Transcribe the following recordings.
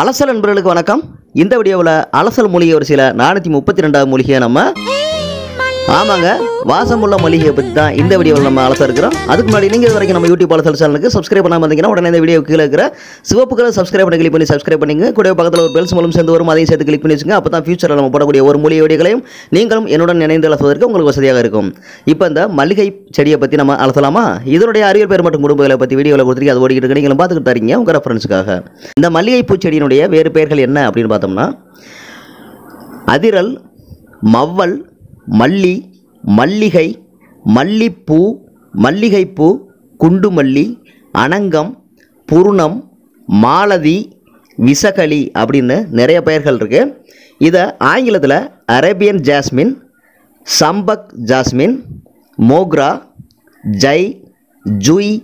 அலசல் நண்பர்களுக்கு வணக்கம் இந்த வீடியோவில் அலசல் மூலிகை ஒரு சில நானூற்றி முப்பத்தி ரெண்டாவது மூலிகையை நம்ம ஆமாங்க வாசமுள்ள மளிகையை பற்றி தான் இந்த வீடியோவில் நம்ம அலச இருக்கிறோம் அதுக்கு முன்னாடி நீங்கள் இது வரைக்கும் நம்ம யூடியூப் அலசல் சேனலுக்கு சப்ஸ்கிரைப் பண்ணாமல் இருந்தீங்கன்னா உடனே இந்த வீடியோ கீழே இருக்கிற சிவப்பு கலர் சப்ஸ்கிரைப் பண்ணி கிளிக் பண்ணி சப்ஸ்கிரைப் பண்ணிங்க கூட பக்கத்தில் ஒரு பெல்ஸ் மூலம் சேர்ந்து வரும் அதையும் சேர்த்து கிளிக் பண்ணி வச்சுங்க அப்போ தான் ஃபியூச்சரில் நம்ம போடக்கூடிய ஒரு மொழி வீடியோகளையும் நீங்களும் என்னுடன் இணைந்து அலசுவதற்கு உங்களுக்கு வசதியாக இருக்கும் இப்போ இந்த மளிகை செடியை பற்றி நம்ம அலசலாமா இதனுடைய அறிவியல் பேர் மற்றும் குடும்பங்களை பற்றி வீடியோவில் கொடுத்துருக்கீங்க அது ஓடிக்கிட்டு இருக்கு நீங்களும் பார்த்துக்கிட்டு தரீங்க உங்கள் ரெஃபரன்ஸுக்காக இந்த மல்லிகை பூச்செடியினுடைய வேறு பெயர்கள் என்ன அப்படின்னு பார்த்தோம்னா அதிரல் மவ்வல் மல்லி மல்லிகை மல்லிப்பூ மல்லிகைப்பூ குண்டுமல்லி அனங்கம் புருணம் மாலதி விசகலி அப்படின்னு நிறைய பெயர்கள் இருக்குது இதை ஆங்கிலத்தில் அரேபியன் ஜாஸ்மின் சம்பக் ஜாஸ்மின் மோக்ரா ஜெய் ஜூய்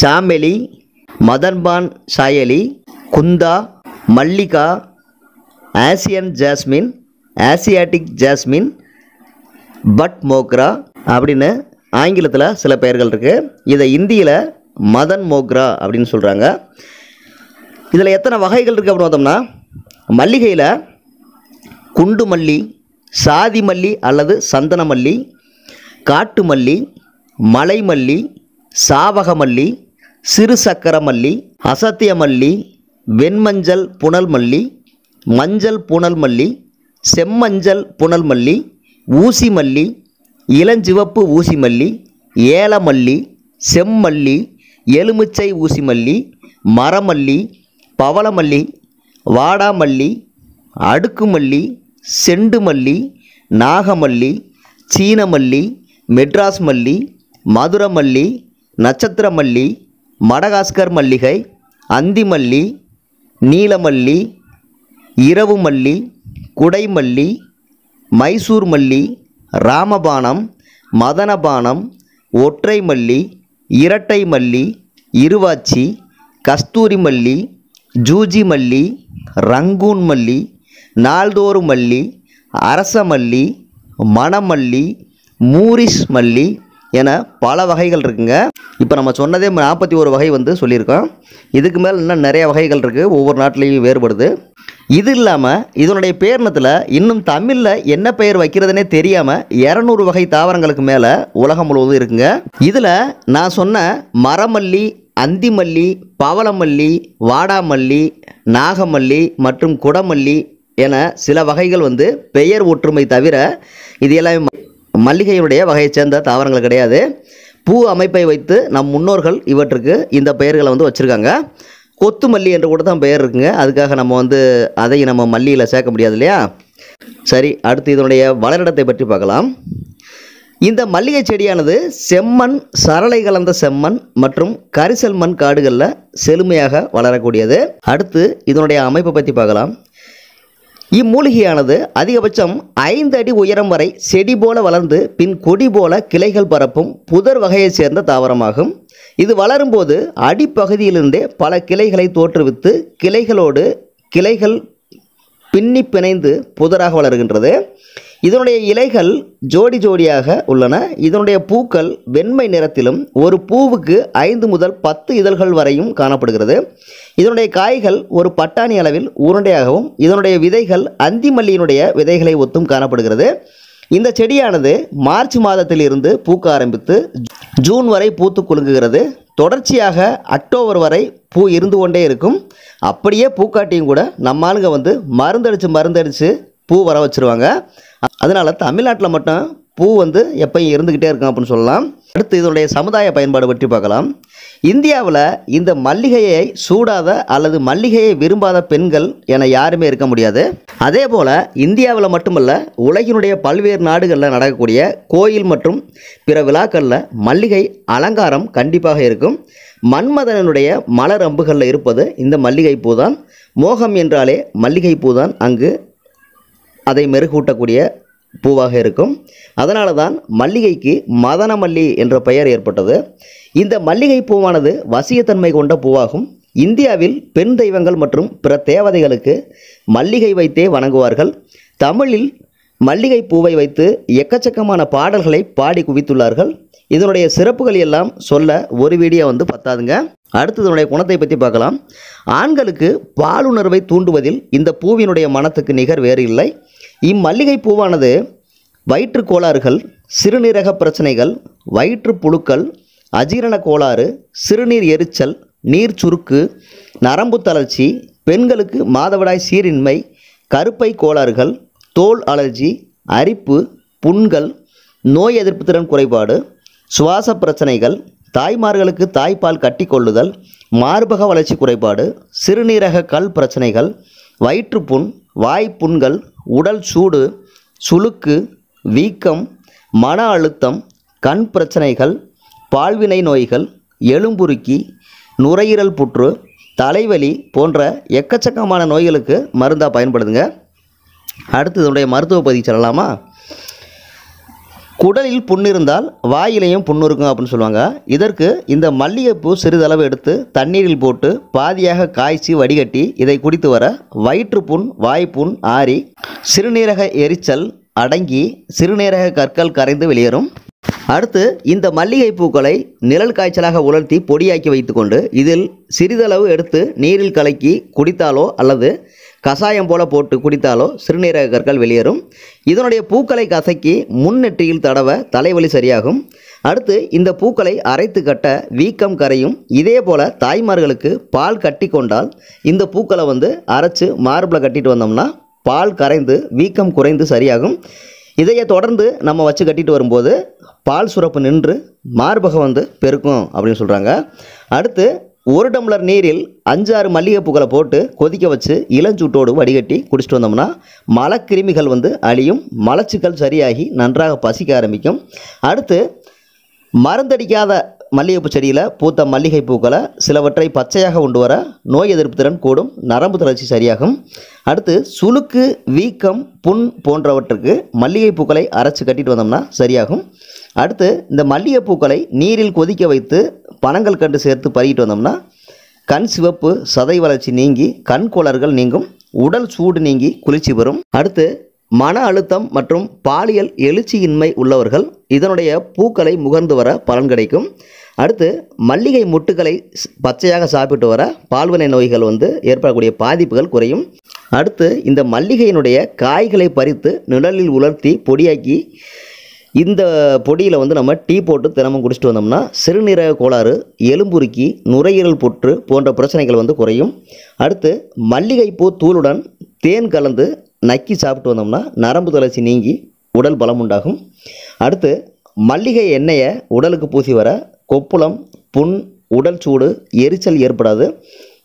சாமெலி மதன்பான் சாயலி குந்தா மல்லிகா ஆசியன் ஜாஸ்மின் ஆசியாட்டிக் ஜாஸ்மின் பட் மோக்ரா அப்படின்னு ஆங்கிலத்தில் சில பெயர்கள் இருக்குது இதை இந்தியில் மதன் மோக்ரா அப்படின்னு சொல்கிறாங்க இதில் எத்தனை வகைகள் இருக்குது அப்படின்னு பார்த்தோம்னா மல்லிகையில் குண்டு மல்லி சாதி மல்லி அல்லது சந்தன மல்லி காட்டு மல்லி மலை மல்லி சாவக மல்லி சிறு சக்கர மல்லி அசத்திய மல்லி வெண்மஞ்சள் புனல் மல்லி மஞ்சள் புனல் மல்லி செம்மஞ்சள் புனல் மல்லி ஊசி மல்லி இளஞ்சிவப்பு ஊசி மல்லி ஏலமல்லி செம்மல்லி எலுமிச்சை ஊசி மல்லி மரமல்லி பவளமல்லி வாடாமல்லி அடுக்குமல்லி செண்டு மல்லி நாகமல்லி சீனமல்லி மெட்ராஸ் மல்லி மதுரமல்லி நட்சத்திரமல்லி மடகாஸ்கர் மல்லிகை அந்திமல்லி நீலமல்லி இரவு மல்லி குடைமல்லி மைசூர் மல்லி ராமபானம் மதனபானம் ஒற்றை மல்லி இரட்டை மல்லி இருவாச்சி கஸ்தூரி மல்லி ஜூஜி மல்லி ரங்கூன் மல்லி நாள்தோறும் மல்லி அரசமல்லி மணமல்லி மூரிஸ் மல்லி என பல வகைகள் இருக்குங்க இப்போ நம்ம சொன்னதே நாற்பத்தி ஒரு வகை வந்து சொல்லியிருக்கோம் இதுக்கு மேலே இன்னும் நிறைய வகைகள் இருக்குது ஒவ்வொரு நாட்டிலையும் வேறுபடுது இது இல்லாமல் இதனுடைய பேர்னத்தில் இன்னும் தமிழில் என்ன பெயர் வைக்கிறதுனே தெரியாமல் இரநூறு வகை தாவரங்களுக்கு மேலே உலகம் முழுவதும் இருக்குங்க இதில் நான் சொன்ன மரமல்லி அந்திமல்லி பவளமல்லி வாடாமல்லி நாகமல்லி மற்றும் குடமல்லி என சில வகைகள் வந்து பெயர் ஒற்றுமை தவிர இது எல்லாமே மல்லிகையுடைய வகையை சேர்ந்த தாவரங்கள் கிடையாது பூ அமைப்பை வைத்து நம் முன்னோர்கள் இவற்றுக்கு இந்த பெயர்களை வந்து வச்சுருக்காங்க கொத்துமல்லி என்று கூட தான் பெயர் இருக்குங்க அதுக்காக நம்ம வந்து அதையும் நம்ம மல்லியில் சேர்க்க முடியாது இல்லையா சரி அடுத்து இதனுடைய வளரிடத்தை பற்றி பார்க்கலாம் இந்த மல்லிகை செடியானது செம்மண் சரளை கலந்த செம்மண் மற்றும் கரிசல் மண் காடுகளில் செழுமையாக வளரக்கூடியது அடுத்து இதனுடைய அமைப்பை பற்றி பார்க்கலாம் இம்மூலிகையானது அதிகபட்சம் ஐந்து அடி உயரம் வரை செடி போல வளர்ந்து பின் கொடி போல கிளைகள் பரப்பும் புதர் வகையைச் சேர்ந்த தாவரமாகும் இது வளரும்போது அடிப்பகுதியிலிருந்தே பல கிளைகளை தோற்றுவித்து கிளைகளோடு கிளைகள் பின்னி பிணைந்து புதராக வளர்கின்றது இதனுடைய இலைகள் ஜோடி ஜோடியாக உள்ளன இதனுடைய பூக்கள் வெண்மை நிறத்திலும் ஒரு பூவுக்கு ஐந்து முதல் பத்து இதழ்கள் வரையும் காணப்படுகிறது இதனுடைய காய்கள் ஒரு பட்டாணி அளவில் உருண்டையாகவும் இதனுடைய விதைகள் அந்திமல்லியினுடைய விதைகளை ஒத்தும் காணப்படுகிறது இந்த செடியானது மார்ச் மாதத்தில் இருந்து பூக்க ஆரம்பித்து ஜூன் வரை பூத்து குலுங்குகிறது தொடர்ச்சியாக அக்டோபர் வரை பூ இருந்து கொண்டே இருக்கும் அப்படியே பூக்காட்டியும் கூட நம்மளுங்க வந்து மருந்தடித்து மருந்தடித்து பூ வர வச்சுருவாங்க அதனால் தமிழ்நாட்டில் மட்டும் பூ வந்து எப்பயும் இருந்துக்கிட்டே இருக்கும் அப்படின்னு சொல்லலாம் அடுத்து இதனுடைய சமுதாய பயன்பாடு பற்றி பார்க்கலாம் இந்தியாவில் இந்த மல்லிகையை சூடாத அல்லது மல்லிகையை விரும்பாத பெண்கள் என யாருமே இருக்க முடியாது அதே போல் இந்தியாவில் மட்டுமல்ல உலகினுடைய பல்வேறு நாடுகளில் நடக்கக்கூடிய கோயில் மற்றும் பிற விழாக்களில் மல்லிகை அலங்காரம் கண்டிப்பாக இருக்கும் மன்மதனனுடைய மலர் அம்புகளில் இருப்பது இந்த மல்லிகை பூ தான் மோகம் என்றாலே மல்லிகை பூ தான் அங்கு அதை மெருகூட்டக்கூடிய பூவாக இருக்கும் அதனால தான் மல்லிகைக்கு மதன மல்லி என்ற பெயர் ஏற்பட்டது இந்த மல்லிகை பூவானது வசியத்தன்மை கொண்ட பூவாகும் இந்தியாவில் பெண் தெய்வங்கள் மற்றும் பிற தேவதைகளுக்கு மல்லிகை வைத்தே வணங்குவார்கள் தமிழில் மல்லிகை பூவை வைத்து எக்கச்சக்கமான பாடல்களை பாடி குவித்துள்ளார்கள் இதனுடைய சிறப்புகள் எல்லாம் சொல்ல ஒரு வீடியோ வந்து பத்தாதுங்க அடுத்து இதனுடைய குணத்தை பற்றி பார்க்கலாம் ஆண்களுக்கு பாலுணர்வை தூண்டுவதில் இந்த பூவினுடைய மனத்துக்கு நிகர் வேறு இல்லை இம்மல்லிகை பூவானது வயிற்று கோளாறுகள் சிறுநீரக பிரச்சனைகள் வயிற்று புழுக்கள் அஜீரண கோளாறு சிறுநீர் எரிச்சல் நீர் சுருக்கு நரம்பு தளர்ச்சி பெண்களுக்கு மாதவிடாய் சீரின்மை கருப்பை கோளாறுகள் தோல் அலர்ஜி அரிப்பு புண்கள் நோய் எதிர்ப்பு திறன் குறைபாடு சுவாச பிரச்சனைகள் தாய்மார்களுக்கு தாய்ப்பால் கட்டிக்கொள்ளுதல் மார்பக வளர்ச்சி குறைபாடு சிறுநீரக கல் பிரச்சனைகள் வயிற்றுப்புண் வாய்ப்புண்கள் உடல் சூடு சுளுக்கு வீக்கம் மன அழுத்தம் கண் பிரச்சனைகள் பால்வினை நோய்கள் எலும்புருக்கி நுரையீரல் புற்று தலைவலி போன்ற எக்கச்சக்கமான நோய்களுக்கு மருந்தாக பயன்படுதுங்க அடுத்து இதனுடைய மருத்துவ பதிவு சொல்லலாமா குடலில் புண் இருந்தால் வாயிலையும் புண் இருக்கும் அப்படின்னு சொல்லுவாங்க இதற்கு இந்த மல்லிகைப்பூ சிறிதளவு எடுத்து தண்ணீரில் போட்டு பாதியாக காய்ச்சி வடிகட்டி இதை குடித்து வர வயிற்றுப்புண் வாய்ப்புண் ஆறி சிறுநீரக எரிச்சல் அடங்கி சிறுநீரக கற்கள் கரைந்து வெளியேறும் அடுத்து இந்த மல்லிகை பூக்களை நிழல் காய்ச்சலாக உலர்த்தி பொடியாக்கி வைத்துக்கொண்டு இதில் சிறிதளவு எடுத்து நீரில் கலக்கி குடித்தாலோ அல்லது கஷாயம் போல் போட்டு குடித்தாலோ சிறுநீரக கற்கள் வெளியேறும் இதனுடைய பூக்களை கசக்கி முன்னெற்றியில் தடவ தலைவலி சரியாகும் அடுத்து இந்த பூக்களை அரைத்து கட்ட வீக்கம் கரையும் இதே போல் தாய்மார்களுக்கு பால் கட்டி கொண்டால் இந்த பூக்களை வந்து அரைச்சி மார்பில் கட்டிட்டு வந்தோம்னா பால் கரைந்து வீக்கம் குறைந்து சரியாகும் இதையே தொடர்ந்து நம்ம வச்சு கட்டிட்டு வரும்போது பால் சுரப்பு நின்று மார்பகம் வந்து பெருக்கும் அப்படின்னு சொல்கிறாங்க அடுத்து ஒரு டம்ளர் நீரில் அஞ்சாறு மல்லிகைப்பூக்களை போட்டு கொதிக்க வச்சு இளஞ்சூட்டோடு வடிகட்டி குடிச்சிட்டு வந்தோம்னா மலக்கிருமிகள் வந்து அழியும் மலச்சுக்கள் சரியாகி நன்றாக பசிக்க ஆரம்பிக்கும் அடுத்து மருந்தடிக்காத மல்லிகைப்பூ செடியில் பூத்த மல்லிகை பூக்களை சிலவற்றை பச்சையாக கொண்டு வர நோய் எதிர்ப்பு திறன் கூடும் நரம்பு தளர்ச்சி சரியாகும் அடுத்து சுளுக்கு வீக்கம் புண் போன்றவற்றுக்கு மல்லிகை பூக்களை அரைச்சி கட்டிட்டு வந்தோம்னா சரியாகும் அடுத்து இந்த மல்லிகை பூக்களை நீரில் கொதிக்க வைத்து பனங்கள் கண்டு சேர்த்து பருகிட்டு வந்தோம்னா கண் சிவப்பு சதை வளர்ச்சி நீங்கி கண் கோளர்கள் நீங்கும் உடல் சூடு நீங்கி குளிர்ச்சி பெறும் அடுத்து மன அழுத்தம் மற்றும் பாலியல் எழுச்சியின்மை உள்ளவர்கள் இதனுடைய பூக்களை முகர்ந்து வர பலன் கிடைக்கும் அடுத்து மல்லிகை முட்டுகளை பச்சையாக சாப்பிட்டு வர பால்வினை நோய்கள் வந்து ஏற்படக்கூடிய பாதிப்புகள் குறையும் அடுத்து இந்த மல்லிகையினுடைய காய்களை பறித்து நிழலில் உலர்த்தி பொடியாக்கி இந்த பொடியில் வந்து நம்ம டீ போட்டு தினமும் குடிச்சிட்டு வந்தோம்னா சிறுநீரக கோளாறு எலும்புருக்கி நுரையீரல் புற்று போன்ற பிரச்சனைகள் வந்து குறையும் அடுத்து மல்லிகைப்பூ தூளுடன் தேன் கலந்து நக்கி சாப்பிட்டு வந்தோம்னா நரம்பு தளர்ச்சி நீங்கி உடல் பலம் உண்டாகும் அடுத்து மல்லிகை எண்ணெயை உடலுக்கு பூசி வர கொப்புளம் புண் உடல் சூடு எரிச்சல் ஏற்படாது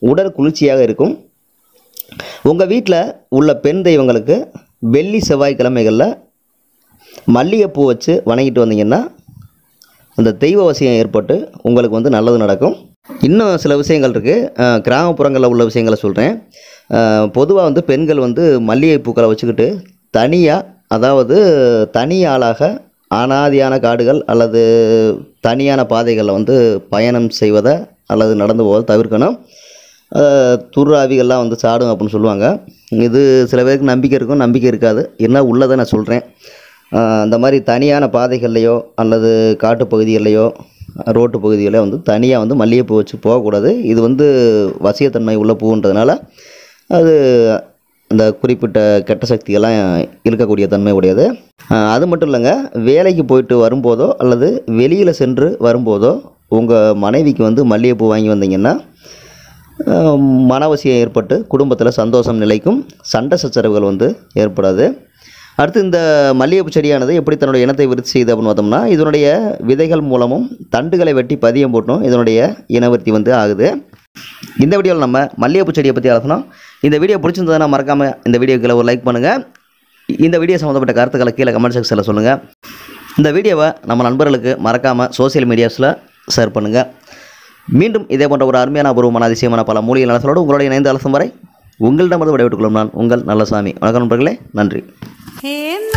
உடல் குளிர்ச்சியாக இருக்கும் உங்கள் வீட்டில் உள்ள பெண் தெய்வங்களுக்கு வெள்ளி செவ்வாய்க்கிழமைகளில் மல்லிகைப்பூ வச்சு வணங்கிட்டு வந்தீங்கன்னா அந்த தெய்வ வசியம் ஏற்பட்டு உங்களுக்கு வந்து நல்லது நடக்கும் இன்னும் சில விஷயங்கள் இருக்குது கிராமப்புறங்களில் உள்ள விஷயங்களை சொல்கிறேன் பொதுவாக வந்து பெண்கள் வந்து மல்லிகைப்பூக்களை வச்சுக்கிட்டு தனியாக அதாவது தனி ஆளாக அனாதியான காடுகள் அல்லது தனியான பாதைகளில் வந்து பயணம் செய்வதை அல்லது நடந்து போவதை தவிர்க்கணும் துர்ராவிகள்லாம் வந்து சாடும் அப்படின்னு சொல்லுவாங்க இது சில பேருக்கு நம்பிக்கை இருக்கும் நம்பிக்கை இருக்காது என்ன உள்ளதை நான் சொல்கிறேன் அந்த மாதிரி தனியான பாதைகள்லையோ அல்லது பகுதிகள்லையோ ரோட்டு பகுதிகளில் வந்து தனியாக வந்து மல்லிகைப்பூ வச்சு போகக்கூடாது இது வந்து வசியத்தன்மை உள்ள பூன்றதுனால அது அந்த குறிப்பிட்ட கெட்ட சக்திகள்லாம் இருக்கக்கூடிய தன்மை உடையது அது மட்டும் இல்லைங்க வேலைக்கு போயிட்டு வரும்போதோ அல்லது வெளியில் சென்று வரும்போதோ உங்கள் மனைவிக்கு வந்து மல்லிகைப்பூ வாங்கி வந்தீங்கன்னா மனவசியம் ஏற்பட்டு குடும்பத்தில் சந்தோஷம் நிலைக்கும் சண்டை சச்சரவுகள் வந்து ஏற்படாது அடுத்து இந்த மல்லிகைப்பூ செடியானது எப்படி தன்னுடைய இனத்தை விருத்தி செய்யுது அப்படின்னு பார்த்தோம்னா இதனுடைய விதைகள் மூலமும் தண்டுகளை வெட்டி பதியம் போட்டும் இதனுடைய இனவர்த்தி வந்து ஆகுது இந்த வீடியோவில் நம்ம மல்லிகைப்பூ செடியை பற்றி அழகணும் இந்த வீடியோ பிடிச்சிருந்ததுன்னா மறக்காமல் இந்த வீடியோக்கில் ஒரு லைக் பண்ணுங்கள் இந்த வீடியோ சம்மந்தப்பட்ட கருத்துக்களை கீழே கமெண்ட் செக்ஷனில் சொல்லுங்கள் இந்த வீடியோவை நம்ம நண்பர்களுக்கு மறக்காமல் சோசியல் மீடியாஸில் ஷேர் பண்ணுங்கள் மீண்டும் இதே போன்ற ஒரு அருமையான அபூர்வமான அதிசயமான பல மூலிகை நலசலோடு உங்களுடைய இணைந்து அலசம் வரை உங்களிடமிருந்து விடைபெற்றுக் கொள்ளும் நான் உங்கள் நல்லசாமி வணக்கம் நண்பர்களே நன்றி